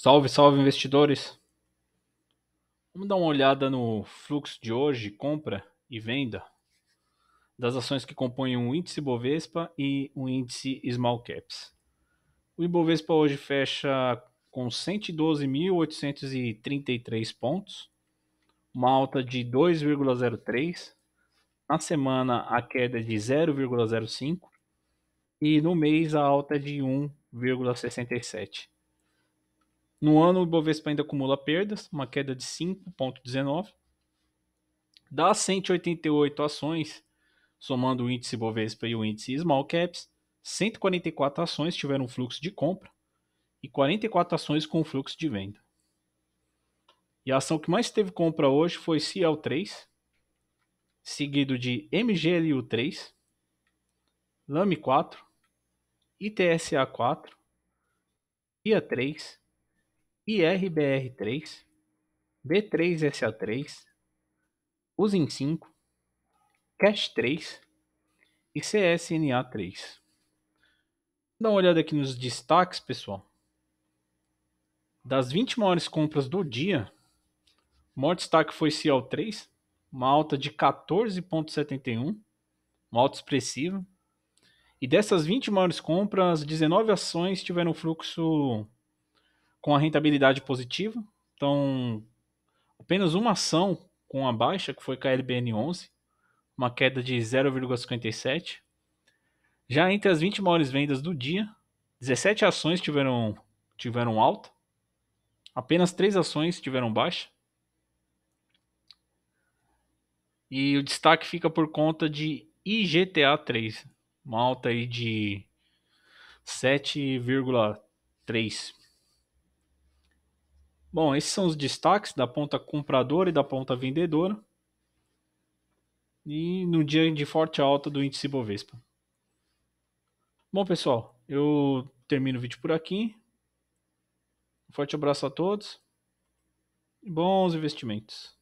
Salve, salve investidores! Vamos dar uma olhada no fluxo de hoje, compra e venda das ações que compõem o índice Bovespa e o índice Small Caps. O Ibovespa hoje fecha com 112.833 pontos, uma alta de 2,03, na semana a queda é de 0,05 e no mês a alta é de 1,67. No ano, o Ibovespa ainda acumula perdas, uma queda de 5,19. Das 188 ações, somando o índice Bovespa e o índice Small Caps, 144 ações tiveram fluxo de compra e 44 ações com fluxo de venda. E a ação que mais teve compra hoje foi CL3, seguido de MGLU3, LAME4, ITSA4, IA3, IRBR3, B3SA3, Usin5, cash 3 e CSNA3. Dá uma olhada aqui nos destaques, pessoal. Das 20 maiores compras do dia, o maior destaque foi co 3 uma alta de 14,71, uma alta expressiva. E dessas 20 maiores compras, 19 ações tiveram fluxo com a rentabilidade positiva. Então, apenas uma ação com a baixa, que foi KLBN11, uma queda de 0,57. Já entre as 20 maiores vendas do dia, 17 ações tiveram, tiveram alta, apenas 3 ações tiveram baixa. E o destaque fica por conta de IGTA 3, uma alta aí de 7,3%. Bom, esses são os destaques da ponta compradora e da ponta vendedora. E no dia de forte alta do índice Bovespa. Bom, pessoal, eu termino o vídeo por aqui. Um forte abraço a todos. Bons investimentos.